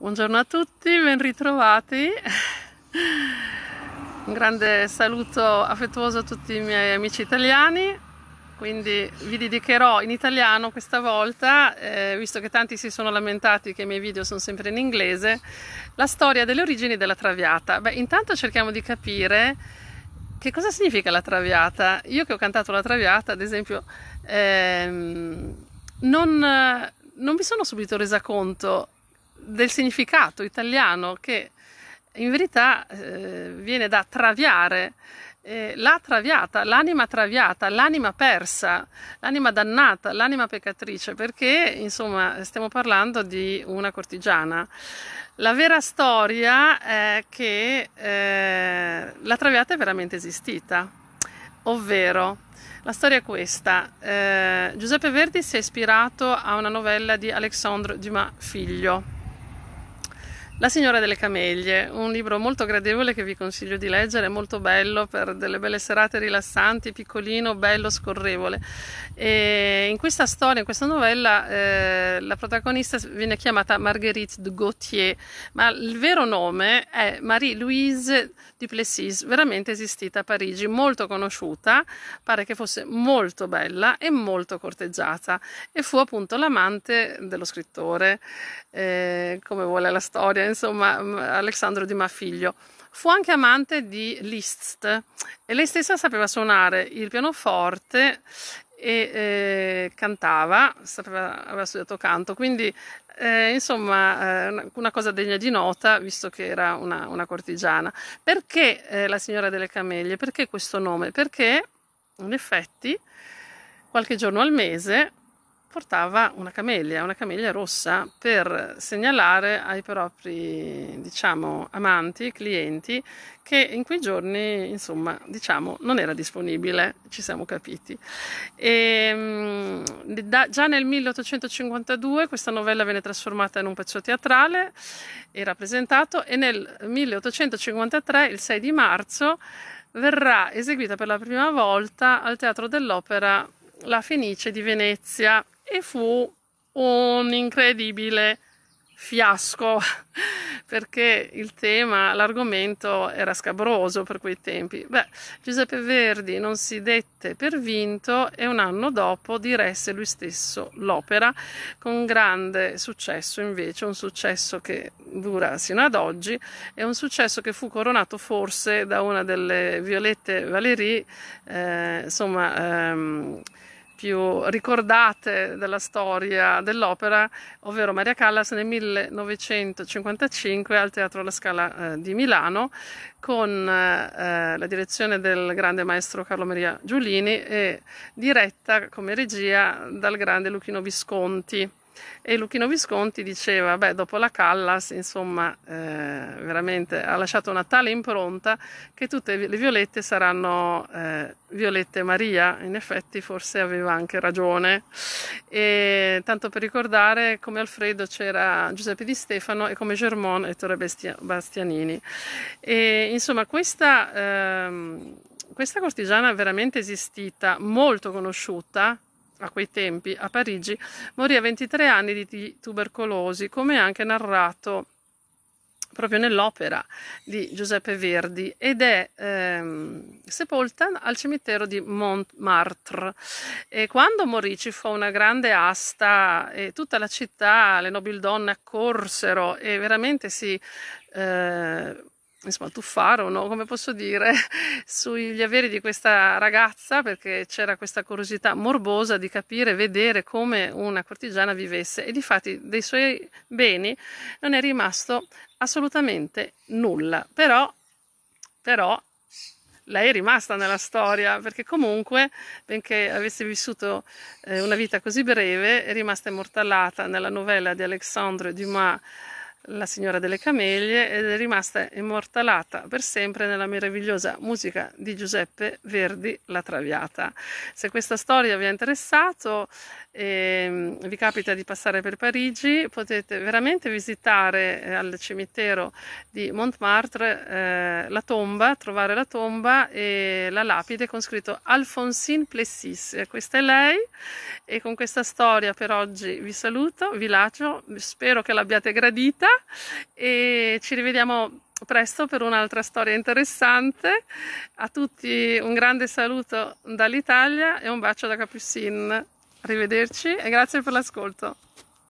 Buongiorno a tutti, ben ritrovati. Un grande saluto affettuoso a tutti i miei amici italiani. Quindi vi dedicherò in italiano questa volta, eh, visto che tanti si sono lamentati che i miei video sono sempre in inglese, la storia delle origini della Traviata. Beh, intanto cerchiamo di capire che cosa significa la Traviata. Io che ho cantato la Traviata, ad esempio, ehm, non, non mi sono subito resa conto del significato italiano che in verità eh, viene da traviare, eh, la traviata, l'anima traviata, l'anima persa, l'anima dannata, l'anima peccatrice, perché insomma stiamo parlando di una cortigiana. La vera storia è che eh, la traviata è veramente esistita, ovvero la storia è questa. Eh, Giuseppe Verdi si è ispirato a una novella di Alexandre Dumas Figlio la signora delle cameglie, un libro molto gradevole che vi consiglio di leggere, molto bello per delle belle serate rilassanti, piccolino, bello, scorrevole. E in questa storia, in questa novella, eh, la protagonista viene chiamata Marguerite de Gautier, ma il vero nome è Marie-Louise du Plessis, veramente esistita a Parigi, molto conosciuta, pare che fosse molto bella e molto corteggiata e fu appunto l'amante dello scrittore, eh, come vuole la storia insomma, Alessandro Di Mafiglio. Fu anche amante di Liszt e lei stessa sapeva suonare il pianoforte e eh, cantava, sapeva, aveva studiato canto, quindi eh, insomma eh, una cosa degna di nota visto che era una, una cortigiana. Perché eh, la signora delle camelie? Perché questo nome? Perché in effetti qualche giorno al mese portava una camellia, una camellia rossa, per segnalare ai propri, diciamo, amanti, clienti, che in quei giorni, insomma, diciamo, non era disponibile, ci siamo capiti. E, ehm, da, già nel 1852 questa novella venne trasformata in un pezzo teatrale e rappresentato e nel 1853, il 6 di marzo, verrà eseguita per la prima volta al Teatro dell'Opera La Fenice di Venezia e fu un incredibile fiasco perché il tema, l'argomento era scabroso per quei tempi. Beh, Giuseppe Verdi non si dette per vinto e un anno dopo diresse lui stesso l'opera con grande successo invece, un successo che dura sino ad oggi e un successo che fu coronato forse da una delle Violette Valerie, eh, insomma... Ehm, più ricordate della storia dell'opera, ovvero Maria Callas nel 1955 al Teatro La Scala eh, di Milano con eh, la direzione del grande maestro Carlo Maria Giulini e diretta come regia dal grande Luchino Visconti. E Luchino Visconti diceva, beh, dopo la Callas, insomma, eh, veramente ha lasciato una tale impronta che tutte le violette saranno eh, Violette Maria. In effetti forse aveva anche ragione. E tanto per ricordare, come Alfredo c'era Giuseppe Di Stefano e come Germon Ettore Bastianini. E, insomma, questa... Ehm, questa cortigiana è veramente esistita, molto conosciuta, a quei tempi a Parigi, morì a 23 anni di, tubercolosi, come anche narrato proprio nell'opera di Giuseppe Verdi ed è ehm, sepolta al cimitero di Montmartre. E quando morì ci fu una grande asta e tutta la città, le nobildonne accorsero e veramente si... Eh, insomma, tuffarono, no? come posso dire, sugli averi di questa ragazza perché c'era questa curiosità morbosa di capire, vedere come una cortigiana vivesse e di fatti dei suoi beni non è rimasto assolutamente nulla, però, però lei è rimasta nella storia perché comunque, benché avesse vissuto eh, una vita così breve, è rimasta immortalata nella novella di Alexandre Dumas la signora delle camelie ed è rimasta immortalata per sempre nella meravigliosa musica di Giuseppe Verdi La Traviata. Se questa storia vi ha interessato e ehm, vi capita di passare per Parigi, potete veramente visitare eh, al cimitero di Montmartre eh, la tomba, trovare la tomba e la lapide con scritto Alphonsine Plessis. Questa è lei e con questa storia per oggi vi saluto, vi lascio, spero che l'abbiate gradita e ci rivediamo presto per un'altra storia interessante. A tutti un grande saluto dall'Italia e un bacio da Capucin. Arrivederci e grazie per l'ascolto.